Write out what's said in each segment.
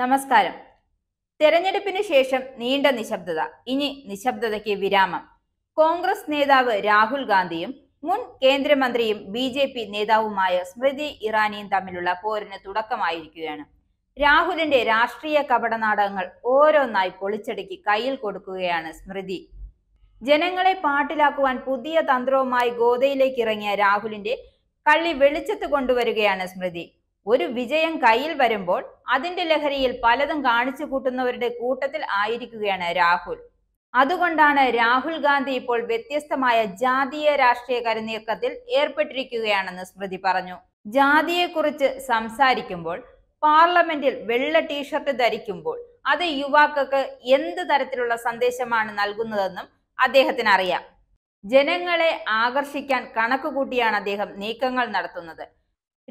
നമസ്കാരം തെരഞ്ഞെടുപ്പിന് ശേഷം നീണ്ട നിശബ്ദത ഇനി നിശബ്ദതയ്ക്ക് വിരാമം കോൺഗ്രസ് നേതാവ് രാഹുൽ ഗാന്ധിയും മുൻ കേന്ദ്രമന്ത്രിയും ബി ജെ പി നേതാവുമായ സ്മൃതി ഇറാനിയും തമ്മിലുള്ള പോരിന് തുടക്കമായിരിക്കുകയാണ് രാഹുലിന്റെ രാഷ്ട്രീയ കപട നാടകങ്ങൾ ഓരോന്നായി പൊളിച്ചടുക്കി കയ്യിൽ കൊടുക്കുകയാണ് സ്മൃതി ജനങ്ങളെ പാട്ടിലാക്കുവാൻ പുതിയ തന്ത്രവുമായി ഗോതയിലേക്ക് ഇറങ്ങിയ രാഹുലിന്റെ കള്ളി വെളിച്ചത്ത് കൊണ്ടുവരികയാണ് സ്മൃതി ഒരു വിജയം കയ്യിൽ വരുമ്പോൾ അതിന്റെ ലഹരിയിൽ പലതും കാണിച്ചു കൂട്ടുന്നവരുടെ കൂട്ടത്തിൽ ആയിരിക്കുകയാണ് രാഹുൽ അതുകൊണ്ടാണ് രാഹുൽ ഗാന്ധി ഇപ്പോൾ വ്യത്യസ്തമായ ജാതീയ രാഷ്ട്രീയകാര നീക്കത്തിൽ ഏർപ്പെട്ടിരിക്കുകയാണെന്ന് സ്മൃതി പറഞ്ഞു ജാതിയെക്കുറിച്ച് സംസാരിക്കുമ്പോൾ പാർലമെന്റിൽ വെള്ള ടീഷർട്ട് ധരിക്കുമ്പോൾ അത് യുവാക്കൾക്ക് എന്ത് തരത്തിലുള്ള സന്ദേശമാണ് നൽകുന്നതെന്നും അദ്ദേഹത്തിന് അറിയാം ജനങ്ങളെ ആകർഷിക്കാൻ കണക്കുകൂട്ടിയാണ് അദ്ദേഹം നീക്കങ്ങൾ നടത്തുന്നത്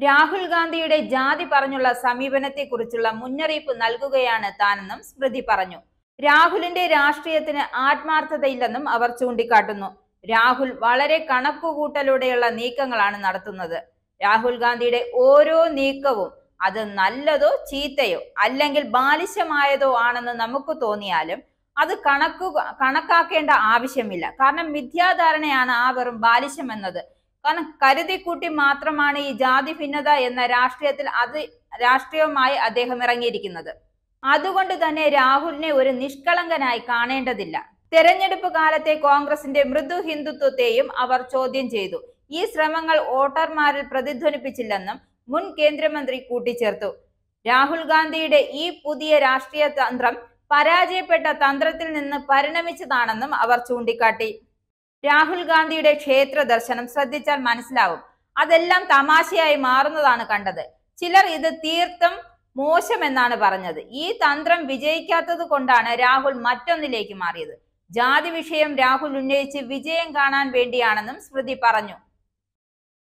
രാഹുൽ ഗാന്ധിയുടെ ജാതി പറഞ്ഞുള്ള സമീപനത്തെക്കുറിച്ചുള്ള മുന്നറിയിപ്പ് നൽകുകയാണ് താനെന്നും സ്മൃതി പറഞ്ഞു രാഹുലിന്റെ രാഷ്ട്രീയത്തിന് ആത്മാർത്ഥതയില്ലെന്നും അവർ ചൂണ്ടിക്കാട്ടുന്നു രാഹുൽ വളരെ കണക്കുകൂട്ടലൂടെയുള്ള നീക്കങ്ങളാണ് നടത്തുന്നത് രാഹുൽ ഗാന്ധിയുടെ ഓരോ നീക്കവും അത് നല്ലതോ ചീത്തയോ അല്ലെങ്കിൽ ബാലിശമായതോ ആണെന്ന് നമുക്ക് തോന്നിയാലും അത് കണക്കു കണക്കാക്കേണ്ട ആവശ്യമില്ല കാരണം മിഥ്യാധാരണയാണ് ആ വെറും ബാലിശം എന്നത് കാരണം കൂട്ടി മാത്രമാണ് ഈ ജാതി ഭിന്നത എന്ന രാഷ്ട്രീയത്തിൽ അത് രാഷ്ട്രീയവുമായി അദ്ദേഹം ഇറങ്ങിയിരിക്കുന്നത് അതുകൊണ്ട് തന്നെ രാഹുലിനെ ഒരു നിഷ്കളങ്കനായി കാണേണ്ടതില്ല തെരഞ്ഞെടുപ്പ് കാലത്തെ കോൺഗ്രസിന്റെ മൃദു ഹിന്ദുത്വത്തെയും അവർ ചോദ്യം ചെയ്തു ഈ ശ്രമങ്ങൾ വോട്ടർമാരിൽ പ്രതിധ്വനിപ്പിച്ചില്ലെന്നും മുൻ കേന്ദ്രമന്ത്രി കൂട്ടിച്ചേർത്തു രാഹുൽ ഗാന്ധിയുടെ ഈ പുതിയ രാഷ്ട്രീയ തന്ത്രം പരാജയപ്പെട്ട തന്ത്രത്തിൽ നിന്ന് പരിണമിച്ചതാണെന്നും അവർ ചൂണ്ടിക്കാട്ടി രാഹുൽ ഗാന്ധിയുടെ ക്ഷേത്ര ദർശനം ശ്രദ്ധിച്ചാൽ മനസ്സിലാവും അതെല്ലാം തമാശയായി മാറുന്നതാണ് കണ്ടത് ചിലർ ഇത് തീർത്തും മോശമെന്നാണ് പറഞ്ഞത് ഈ തന്ത്രം വിജയിക്കാത്തത് കൊണ്ടാണ് രാഹുൽ മറ്റൊന്നിലേക്ക് മാറിയത് ജാതി വിഷയം രാഹുൽ ഉന്നയിച്ച് വിജയം കാണാൻ വേണ്ടിയാണെന്നും സ്മൃതി പറഞ്ഞു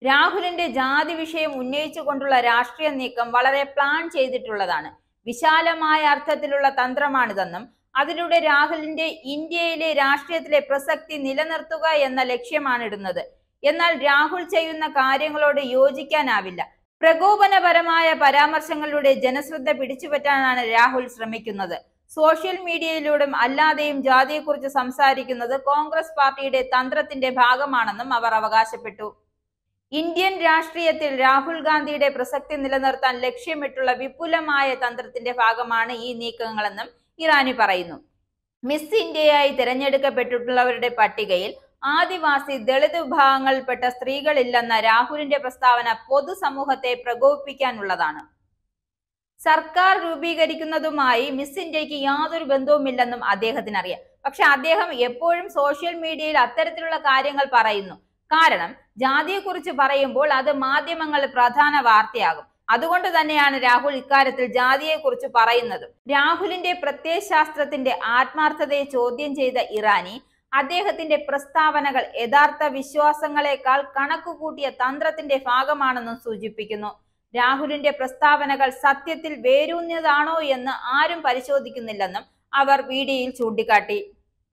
രാഹുലിന്റെ ജാതി വിഷയം ഉന്നയിച്ചുകൊണ്ടുള്ള രാഷ്ട്രീയ നീക്കം വളരെ പ്ലാൻ ചെയ്തിട്ടുള്ളതാണ് വിശാലമായ അർത്ഥത്തിലുള്ള തന്ത്രമാണിതെന്നും അതിലൂടെ രാഹുലിന്റെ ഇന്ത്യയിലെ രാഷ്ട്രീയത്തിലെ പ്രസക്തി നിലനിർത്തുക എന്ന ലക്ഷ്യമാണ് ഇടുന്നത് എന്നാൽ രാഹുൽ ചെയ്യുന്ന കാര്യങ്ങളോട് യോജിക്കാനാവില്ല പ്രകോപനപരമായ പരാമർശങ്ങളിലൂടെ ജനശ്രദ്ധ പിടിച്ചുപറ്റാനാണ് രാഹുൽ ശ്രമിക്കുന്നത് സോഷ്യൽ മീഡിയയിലൂടെ അല്ലാതെയും ജാതിയെക്കുറിച്ച് സംസാരിക്കുന്നത് കോൺഗ്രസ് പാർട്ടിയുടെ തന്ത്രത്തിന്റെ ഭാഗമാണെന്നും അവർ അവകാശപ്പെട്ടു ഇന്ത്യൻ രാഷ്ട്രീയത്തിൽ രാഹുൽ ഗാന്ധിയുടെ പ്രസക്തി നിലനിർത്താൻ ലക്ഷ്യമിട്ടുള്ള വിപുലമായ തന്ത്രത്തിന്റെ ഭാഗമാണ് ഈ നീക്കങ്ങളെന്നും ഇറാനി പറയുന്നു മിസ് ഇന്ത്യയായി തിരഞ്ഞെടുക്കപ്പെട്ടിട്ടുള്ളവരുടെ പട്ടികയിൽ ആദിവാസി ദളിത് വിഭാഗങ്ങളിൽപ്പെട്ട സ്ത്രീകളില്ലെന്ന രാഹുലിന്റെ പ്രസ്താവന പൊതുസമൂഹത്തെ പ്രകോപിപ്പിക്കാനുള്ളതാണ് സർക്കാർ രൂപീകരിക്കുന്നതുമായി മിസ് ഇന്ത്യക്ക് യാതൊരു ബന്ധവുമില്ലെന്നും അദ്ദേഹത്തിന് അറിയാം പക്ഷെ അദ്ദേഹം എപ്പോഴും സോഷ്യൽ മീഡിയയിൽ അത്തരത്തിലുള്ള കാര്യങ്ങൾ പറയുന്നു കാരണം ജാതിയെക്കുറിച്ച് പറയുമ്പോൾ അത് മാധ്യമങ്ങളിൽ പ്രധാന വാർത്തയാകും അതുകൊണ്ട് തന്നെയാണ് രാഹുൽ ഇക്കാര്യത്തിൽ കുറിച്ച് പറയുന്നത് രാഹുലിന്റെ പ്രത്യയശാസ്ത്രത്തിന്റെ ആത്മാർത്ഥതയെ ചോദ്യം ചെയ്ത ഇറാനി അദ്ദേഹത്തിന്റെ പ്രസ്താവനകൾ യഥാർത്ഥ വിശ്വാസങ്ങളെക്കാൾ കണക്കുകൂട്ടിയ തന്ത്രത്തിന്റെ ഭാഗമാണെന്നും സൂചിപ്പിക്കുന്നു രാഹുലിന്റെ പ്രസ്താവനകൾ സത്യത്തിൽ വേരൂന്നിയതാണോ എന്ന് ആരും പരിശോധിക്കുന്നില്ലെന്നും അവർ വീഡിയോയിൽ ചൂണ്ടിക്കാട്ടി